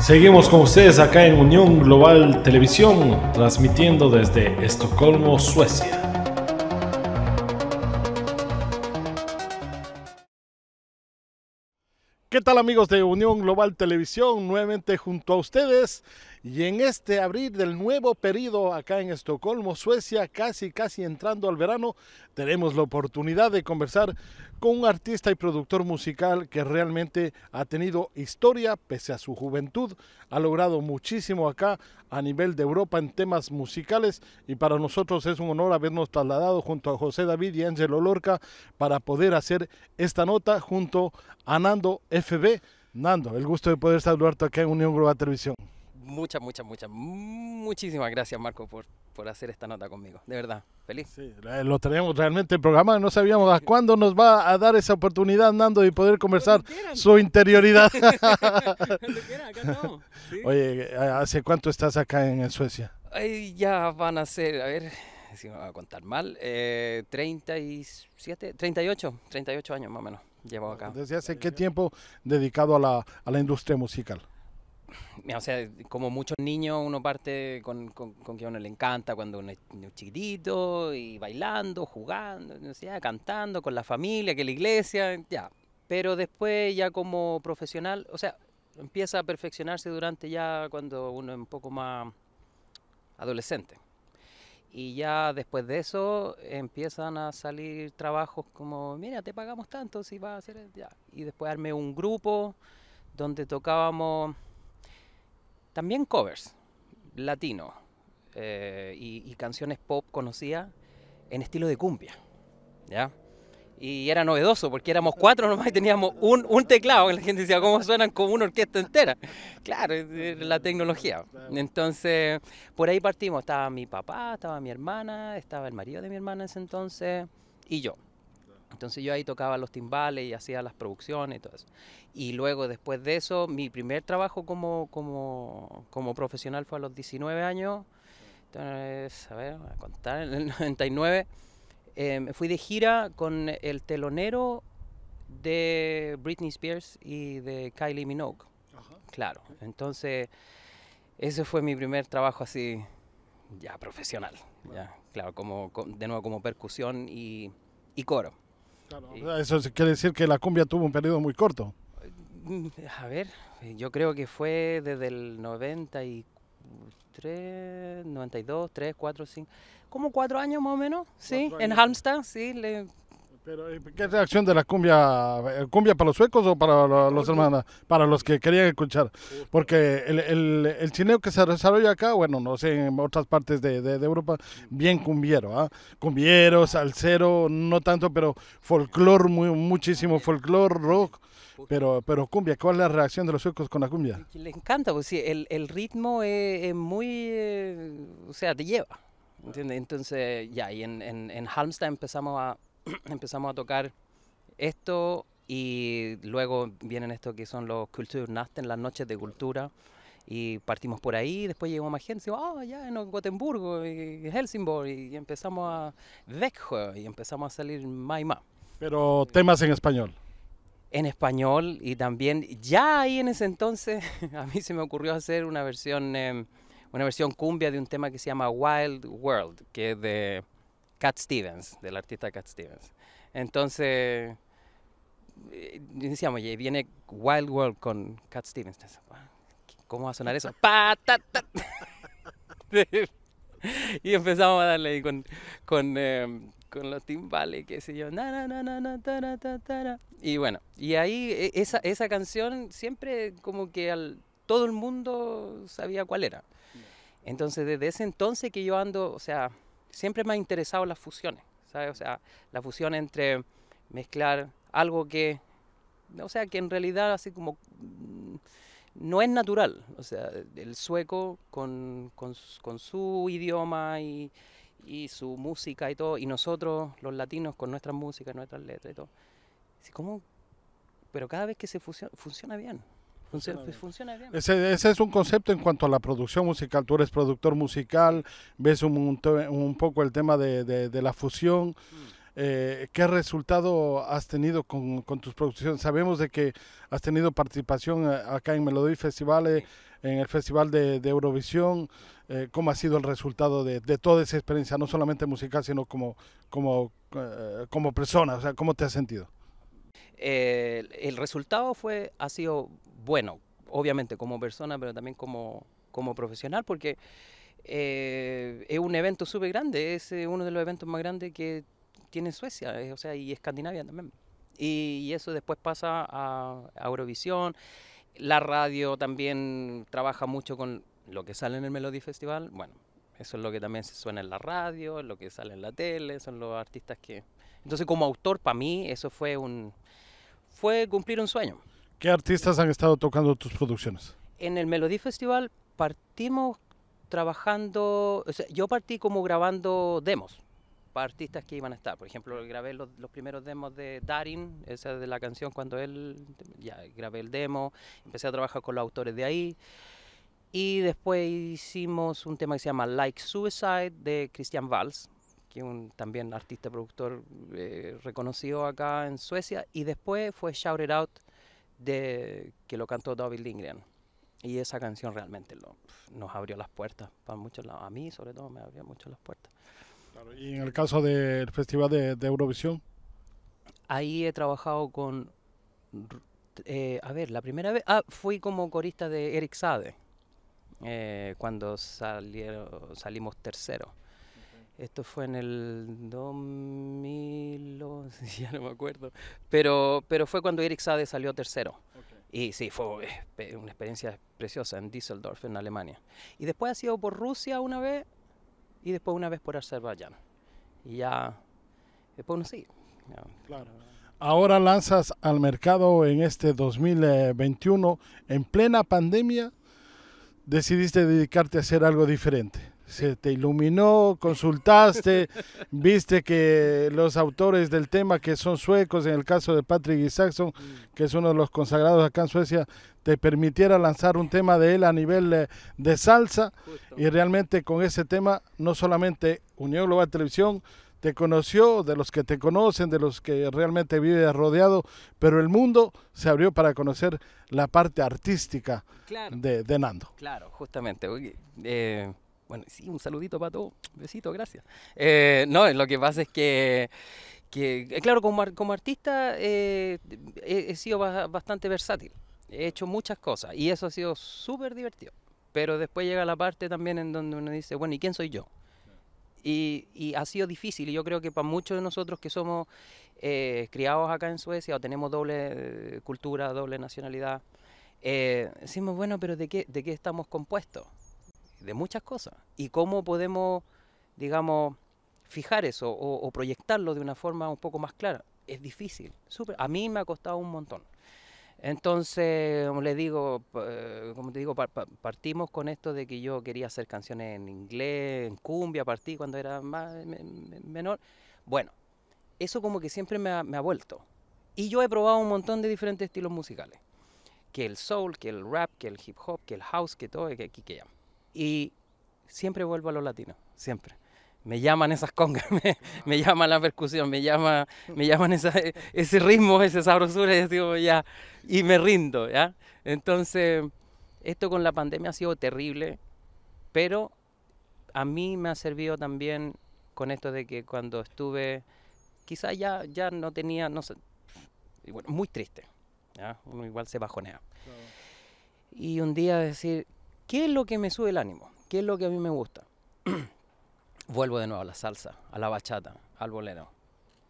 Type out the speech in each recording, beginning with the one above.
Seguimos con ustedes acá en Unión Global Televisión, transmitiendo desde Estocolmo, Suecia. ¿Qué tal amigos de Unión Global Televisión? Nuevamente junto a ustedes y en este abrir del nuevo periodo acá en Estocolmo, Suecia, casi casi entrando al verano, tenemos la oportunidad de conversar con un artista y productor musical que realmente ha tenido historia pese a su juventud, ha logrado muchísimo acá a nivel de Europa en temas musicales y para nosotros es un honor habernos trasladado junto a José David y Ángelo Lorca para poder hacer esta nota junto a Nando FB. Nando, el gusto de poder saludarte acá en Unión Global Televisión muchas, muchas, muchas, muchísimas gracias Marco por, por hacer esta nota conmigo. De verdad, feliz. Sí, eh, lo tenemos realmente programado. no sabíamos a cuándo nos va a dar esa oportunidad Nando de poder conversar su interioridad. acá Oye, ¿hace cuánto estás acá en Suecia? Ay, ya van a ser, a ver, si me voy a contar mal, 37, 38, 38 años más o menos llevo acá. ¿Desde hace qué tiempo dedicado a la, a la industria musical? o sea, como muchos niños, uno parte con, con, que a uno le encanta cuando uno es, chiquitito y bailando, jugando, no cantando con la familia, que la iglesia, ya. Pero después ya como profesional, o sea, empieza a perfeccionarse durante ya cuando uno es un poco más adolescente. Y ya después de eso empiezan a salir trabajos como, mira, te pagamos tanto si vas a hacer... Ya. Y después armé un grupo donde tocábamos también covers, latino, eh, y, canciones pop conocidas en estilo de cumbia, ¿ya? Y era novedoso porque éramos cuatro nomás y teníamos un, un teclado. La gente decía, ¿cómo suenan como una orquesta entera? Claro, la tecnología. Entonces, por ahí partimos. Estaba mi papá, estaba mi hermana, estaba el marido de mi hermana en ese entonces y yo. Entonces yo ahí tocaba los timbales y hacía las producciones y todo eso. Y luego después de eso, mi primer trabajo como, como, como profesional fue a los 19 años. Entonces, a ver, voy a contar, en el 99 eh, me fui de gira con el telonero de Britney Spears y de Kylie Minogue. Claro, entonces ese fue mi primer trabajo así ya profesional, ya, claro, como, de nuevo como percusión y, y coro. Claro, eso quiere decir que la cumbia tuvo un periodo muy corto. Mm, a ver, yo creo que fue desde el 93, 92, 3, 4, 5, como cuatro años más o menos, ¿sí? En Halmstad, sí, le eh, ¿qué reacción de la cumbia? Eh, ¿Cumbia para los suecos o para los hermanos? Para los que querían escuchar. Porque el, el, chineo que se desarrolla acá, bueno, no sé, en otras partes de, Europa, bien cumbiero, ¿eh? Cumbiero, salsero, no tanto, pero folklore muy, muchísimo folklore rock. Pero, pero cumbia, ¿cuál es la reacción de los suecos con la cumbia? Le encanta, pues el, ritmo es, muy, eh, o sea, te lleva. ¿entiendes? Entonces, ya, y en, en, en Halmstad empezamos a empezamos a tocar esto y luego vienen estos que son los Kulturnasten, las noches de cultura. Y partimos por ahí, después llegó más gente, y ah, oh, ya en Gotemburgo, y Helsingborg, y empezamos a Växjö, y empezamos a salir más y más. Pero temas en español. En español, y también ya ahí en ese entonces a mí se me ocurrió hacer una versión, em, una versión cumbia de un tema que se llama Wild World, que es de Cat Stevens, del artista Cat Stevens. Entonces, eh, decíamos, oye, viene Wild World con Cat Stevens. Ah, ¿Cómo va a sonar eso? y empezamos a darle con, em, con, los timbales, qué sé yo. Y bueno, y ahí e, esa, esa canción siempre como que al, todo el mundo sabía cuál era. Entonces, desde ese entonces que yo ando, o sea, siempre me ha interesado las fusiones, ¿sabes? O sea, la fusión entre mezclar algo que, o sea, que en realidad así como mm, no es natural, o sea, el sueco con, su idioma y, su música y todo, y nosotros los latinos con nuestra música, nuestras letras y todo. como, pero cada vez que se fusiona, funciona bien. Ese, ese, es un concepto en cuanto a la producción musical. Tú eres productor musical, ves un, un, poco el tema de, la fusión. Mm. Eh, ¿Qué resultado has tenido con, tus producciones? Sabemos de que has tenido participación eh, acá en Melody Festivales, en el Festival de, Eurovisión. Eh, ¿Cómo ha sido el resultado de, toda esa experiencia, no solamente musical, sino como, como, como persona? O sea, ¿cómo te has sentido? Eh, el resultado fue, ha sido bueno, obviamente como persona, pero también como, como profesional, porque eh, es un evento súper grande, es eh, uno de los eventos más grandes que tiene Suecia, o sea, y Escandinavia también. Y, eso después pasa a, a Eurovisión. La radio también trabaja mucho con lo que sale en el Melody Festival. Bueno, eso es lo que también se suena en la radio, lo que sale en la tele, son los artistas que... Entonces como autor, para mí, eso fue un, fue cumplir un sueño. ¿Qué artistas han estado tocando tus producciones? En el Melody Festival partimos trabajando, yo partí como grabando demos para artistas que iban a estar. Por ejemplo, grabé los, los, primeros demos de Darin, esa de la canción cuando él, ya grabé el demo, empecé a trabajar con los autores de ahí. Y después hicimos un tema que se llama Like Suicide de Christian Valls, un también artista productor eh, reconocido acá en Suecia, y después fue Shout It Out, de, que lo cantó David Lindgren. Y esa canción realmente nos abrió las puertas para muchos A mí, sobre todo, me abrió mucho las puertas. y en el caso del Festival de, Eurovisión. Ahí he trabajado con. Eh, a ver, la primera vez. Ah, fui como corista de Eric Sade. Eh, cuando salieron, salimos tercero. Esto fue en el 2000 ya no me acuerdo. Pero, fue cuando Eric Sade salió tercero. Y sí, fue una experiencia preciosa en Düsseldorf, en Alemania. Y después ha sido por Rusia una vez y después una vez por Azerbaiyán. Y ya, después no sí. Ahora lanzas al mercado en este 2021, en plena pandemia, decidiste dedicarte a hacer algo diferente se te iluminó, consultaste, viste que los autores del tema que son suecos, en el caso de Patrick Saxon que es uno de los consagrados acá en Suecia, te permitiera lanzar un tema de él a nivel eh, de salsa y realmente con ese tema no solamente Unión Global Televisión te conoció, de los que te conocen, de los que realmente vives rodeado, pero el mundo se abrió para conocer la parte artística de, de, Nando. Claro, justamente. Eh, bueno, sí, un saludito para todos. Besito, gracias. Eh, no, lo que pasa es que, eh, claro, como, artista eh, he, sido bastante versátil. He hecho muchas cosas y eso ha sido súper divertido. Pero después llega la parte también en donde uno dice, bueno, ¿y quién soy yo? Y, ha sido difícil. Y yo creo que para muchos de nosotros que somos criados acá en Suecia o tenemos doble cultura, doble nacionalidad, decimos, bueno, pero ¿de de qué estamos compuestos? de muchas cosas. Y cómo podemos, digamos, fijar eso o, proyectarlo de una forma un poco más clara. Es difícil, súper a mí me ha costado un montón. Entonces, como digo, eh, como te digo, partimos con esto de que yo quería hacer canciones en inglés, en cumbia, partí cuando era más menor. Bueno, eso como que siempre me ha, vuelto. Y yo he probado un montón de diferentes estilos musicales. Que el soul, que el rap, que el hip hop, que el house, que todo, que, que, que y siempre vuelvo a los latinos, siempre. Me llaman esas congas, me, llama la percusión, me, llama, me llaman ese ritmo, ese sabrosura, y, digo, ya, y me rindo, ¿ya? Entonces, esto con la pandemia ha sido terrible, pero a mí me ha servido también con esto de que cuando estuve, quizás ya, ya no tenía, no sé, bueno, muy triste, ¿ya? Uno igual se bajonea. Y un día decir, ¿Qué es lo que me sube el ánimo? ¿Qué es lo que a mí me gusta? Vuelvo de nuevo a la salsa, a la bachata, al bolero.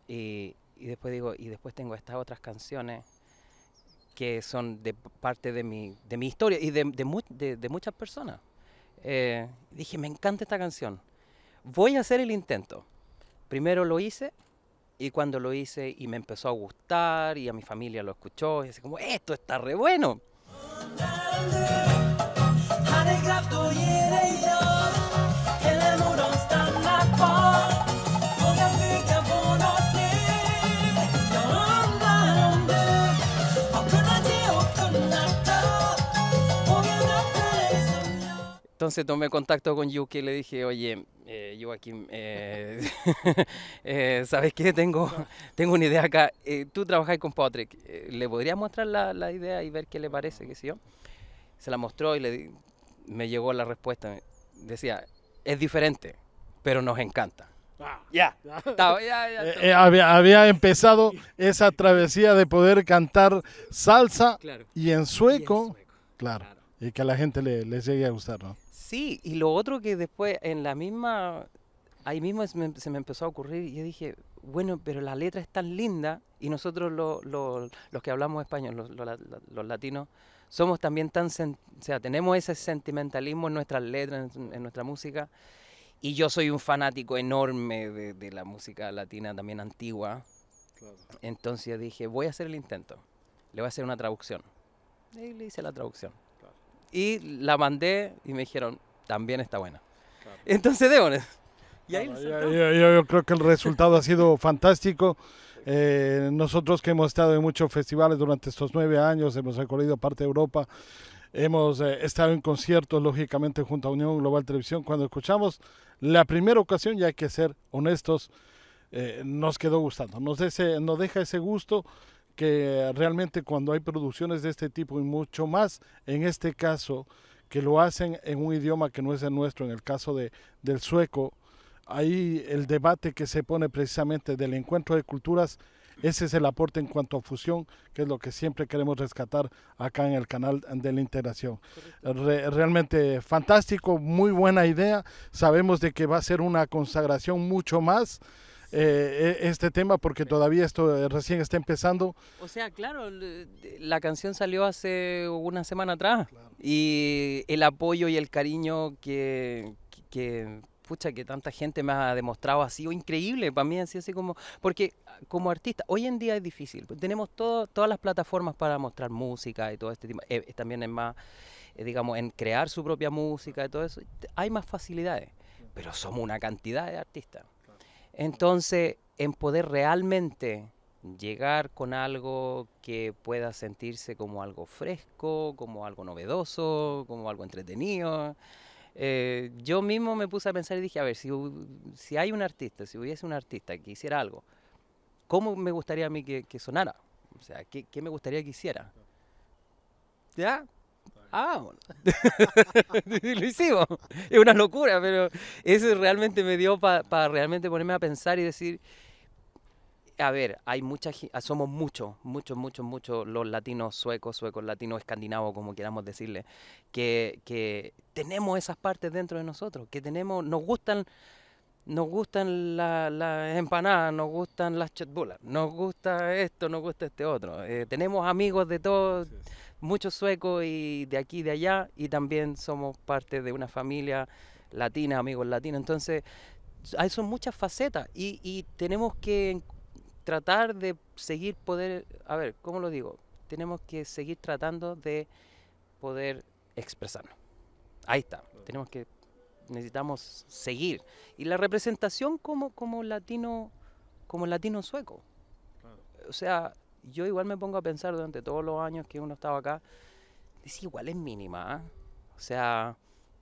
Y, después digo, y después tengo estas otras canciones que son de parte de mi, de mi historia y de, muchas personas. Eh, dije, me encanta esta canción. Voy a hacer el intento. Primero lo hice y cuando lo hice y me empezó a gustar y a mi familia lo escuchó y así como, esto está re bueno. Entonces tomé contacto con Yuki y le dije, oye, eh, Joaquín, eh, eh, ¿sabes qué? Tengo, tengo una idea acá. Eh, tú trabajas con Patrick. ¿Le podría mostrar la, idea y ver qué le parece? ¿Qué sé yo? Se la mostró y le me llegó la respuesta. Decía, es diferente, pero nos encanta. Ah. ya. Eh, eh, había, empezado esa travesía de poder cantar salsa y, en sueco, y Claro, Y que a la gente le, llegue a gustar, Sí, y lo otro que después en la misma. Ahí mismo se me, empezó a ocurrir y yo dije, bueno, pero la letra es tan linda y nosotros los que hablamos español, los, los latinos, somos también tan, o sea, tenemos ese sentimentalismo en nuestras letras, en, nuestra música. Y yo soy un fanático enorme de, la música latina también antigua. Entonces dije, voy a hacer el intento. Le voy a hacer una traducción. Y le hice la traducción. Y la mandé y me dijeron, también está buena. Entonces, ¿debo? Y ahí yo creo que el resultado ha sido fantástico. Eh, nosotros que hemos estado en muchos festivales durante estos nueve años, hemos recorrido parte de Europa, hemos eh, estado en conciertos, lógicamente, junto a Unión Global Televisión. Cuando escuchamos la primera ocasión, ya hay que ser honestos, eh, nos quedó gustando. Nos, ese, nos deja ese gusto que realmente cuando hay producciones de este tipo y mucho más, en este caso, que lo hacen en un idioma que no es el nuestro, en el caso de, del sueco, ahí el debate que se pone precisamente del encuentro de culturas, ese es el aporte en cuanto a fusión, que es lo que siempre queremos rescatar acá en el canal de la integración. realmente fantástico, muy buena idea, sabemos de que va a ser una consagración mucho más. Eh, e, este tema porque todavía esto eh, recién está empezando. O sea, claro, eh, la canción salió hace una semana atrás y el apoyo y el cariño que, que pucha, que tanta gente me ha demostrado así o increíble para mí, así, así como, porque como artista, hoy en día es difícil, pues, tenemos todas las plataformas para mostrar música y todo este tipo, eh, eh, también es más, eh, digamos, en crear su propia música y todo eso, hay más facilidades, pero somos una cantidad de artistas. Entonces, en poder realmente llegar con algo que pueda sentirse como algo fresco, como algo novedoso, como algo entretenido. Eh, yo mismo me puse a pensar y dije, a ver, si, si hay un artista, si hubiese un artista que hiciera algo, ¿cómo me gustaría a mí que, sonara? O sea, ¿qué, me gustaría que hiciera? ¿Ya? Ah, bueno. lo Es una locura, pero eso realmente me dio para realmente ponerme a pensar y decir, a ver, hay mucha, ah, somos muchos, muchos, muchos, muchos los latinos suecos, suecos, latinos, escandinavos, como queramos decirle, que, tenemos esas partes dentro de nosotros, que tenemos, nos gustan nos gustan las empanadas, nos gustan las chetbulas, nos gusta esto, nos gusta este otro. Eh, tenemos amigos de todos, muchos suecos y de aquí y de allá, y también somos parte de una familia latina, amigos latinos. Entonces, hay son muchas facetas y, y tenemos que tratar de seguir poder, a ver, ¿cómo lo digo? Tenemos que seguir tratando de poder expresarnos. Ahí está, tenemos que, necesitamos seguir. Y la representación como, como latino, como latino sueco. O sea, yo igual me pongo a pensar durante todos los años que uno estaba acá, es igual es mínima. ¿ah? O sea,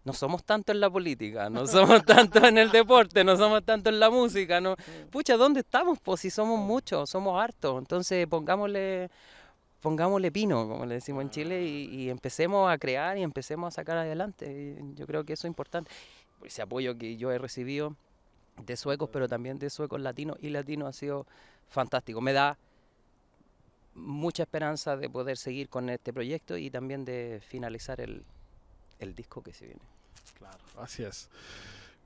no somos tanto en la política, no somos tanto en el deporte, no somos tanto en la música, no. Pucha, ¿dónde estamos? Pues si somos muchos, somos hartos, entonces pongámosle pongámosle pino, como le decimos en Chile, y, empecemos a crear y empecemos a sacar adelante. yo creo que eso es importante. Ese apoyo que yo he recibido de suecos, pero también de suecos latinos y latinos ha sido fantástico. Me da mucha esperanza de poder seguir con este proyecto y también de finalizar el disco que se viene. Claro, así es.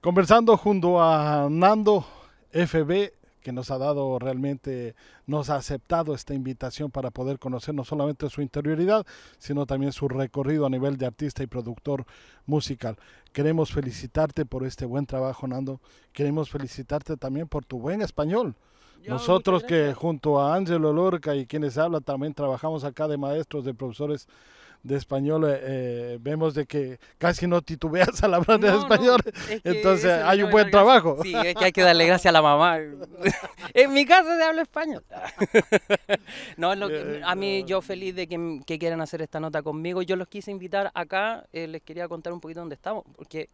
Conversando junto a Nando FB, que nos ha dado realmente, nos ha aceptado esta invitación para poder conocer no solamente su interioridad, sino también su recorrido a nivel de artista y productor musical. Queremos felicitarte por este buen trabajo, Nando. Queremos felicitarte también por tu buen español. Nosotros que junto a Ángelo Lorca y quienes hablan también trabajamos acá de maestros, de profesores de español eh, eh, vemos de que casi no titubeas al hablar de español. Entonces hay un buen trabajo. Sí, es que hay que darle gracias a la mamá. en mi casa se habla español. a mí yo feliz de que, quieran hacer esta nota conmigo. Yo los quise invitar acá, eh, les quería contar un poquito dónde estamos, porque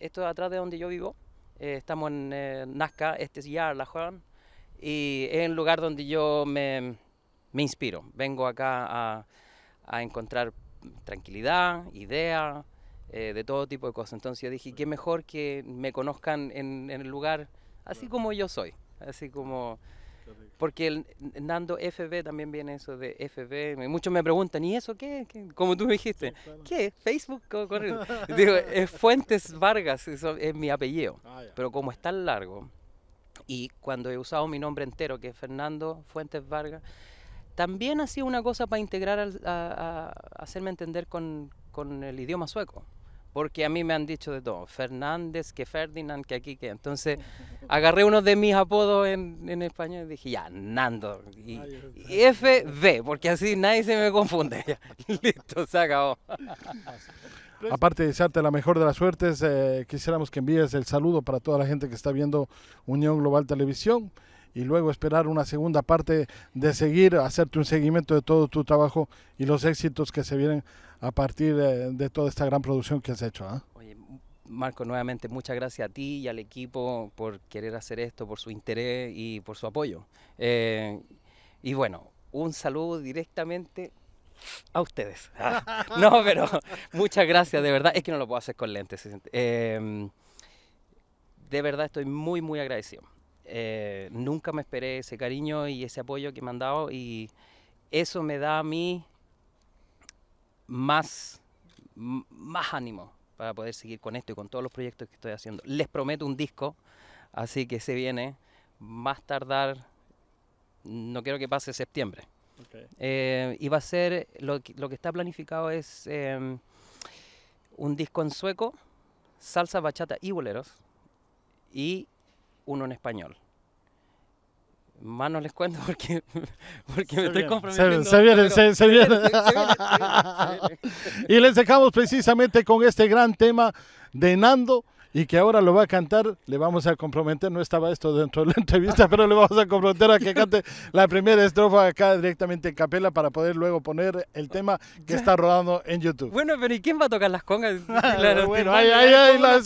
esto es atrás de donde yo vivo. estamos en Nazca, este es juan y es el lugar donde yo me, me inspiro. Vengo acá a, a encontrar tranquilidad, idea eh, de todo tipo de cosas. Entonces yo dije, qué mejor que me conozcan en, el lugar así como yo soy, así como... Porque el Nando FB también viene eso de FB. Muchos me preguntan, ¿y eso qué? Como tú dijiste, ¿qué? ¿Facebook? Digo, es eh, Fuentes Vargas, eso es mi apellido. Ah, pero como es tan largo, y cuando he usado mi nombre entero, que es Fernando Fuentes Vargas, también hacía una cosa para integrar, a, hacerme entender con, el idioma sueco. Porque a mí me han dicho de todo, Fernández, que Ferdinand, que aquí, que... Entonces agarré uno de mis apodos en, español y dije, ya, Nando. Y, y porque así nadie se me confunde. Listo, se acabó. Aparte de desearte la mejor de las suertes, eh, quisiéramos que envíes el saludo para toda la gente que está viendo Unión Global Televisión y luego esperar una segunda parte de seguir, hacerte un seguimiento de todo tu trabajo y los éxitos que se vienen a partir eh, de toda esta gran producción que has hecho. ¿ah? Marco, nuevamente muchas gracias a ti y al equipo por querer hacer esto, por su interés y por su apoyo. Eh, y bueno, un saludo directamente a ustedes. no, pero muchas gracias, de verdad. Es que no lo puedo hacer con lentes. Eh, de verdad estoy muy, muy agradecido. Eh, nunca me esperé ese cariño y ese apoyo que me han dado y eso me da a mí más, más ánimo para poder seguir con esto y con todos los proyectos que estoy haciendo. Les prometo un disco, así que se viene más tardar, no quiero que pase septiembre. Eh, y va a ser, lo que, está planificado es em, un disco en sueco, salsa, bachata y boleros. Y uno en español. Más les cuento porque, porque me estoy comprometiendo. Se, vienen, se, vienen. Y les dejamos precisamente con este gran tema de Nando y que ahora lo va a cantar, le vamos a comprometer, no estaba esto dentro de la entrevista, pero le vamos a comprometer a que cante la primera estrofa acá directamente en capela para poder luego poner el ah, tema que está rodando en YouTube. Bueno, pero ¿y quién va a tocar las congas? Ah, bueno, ahí, ahí, ahí ¿En ah,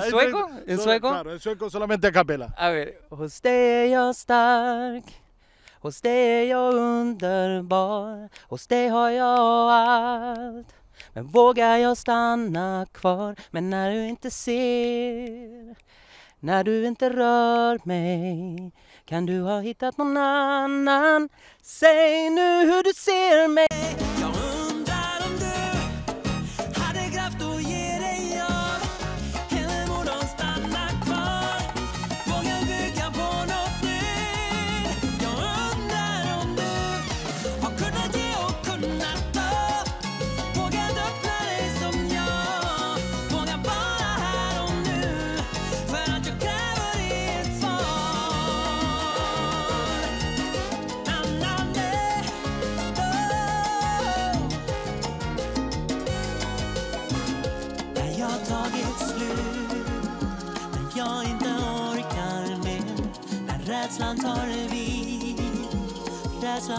sueco? ¿En sueco? Claro, en sueco solamente a capela. A ver, usted yo stark. usted Men vågar jag stanna kvar? Men när du inte ser, när du inte rör mig kan du ha hittat någon annan? Säg nu hur du ser mig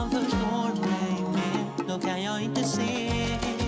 förstår mig mer Då kan jag inte se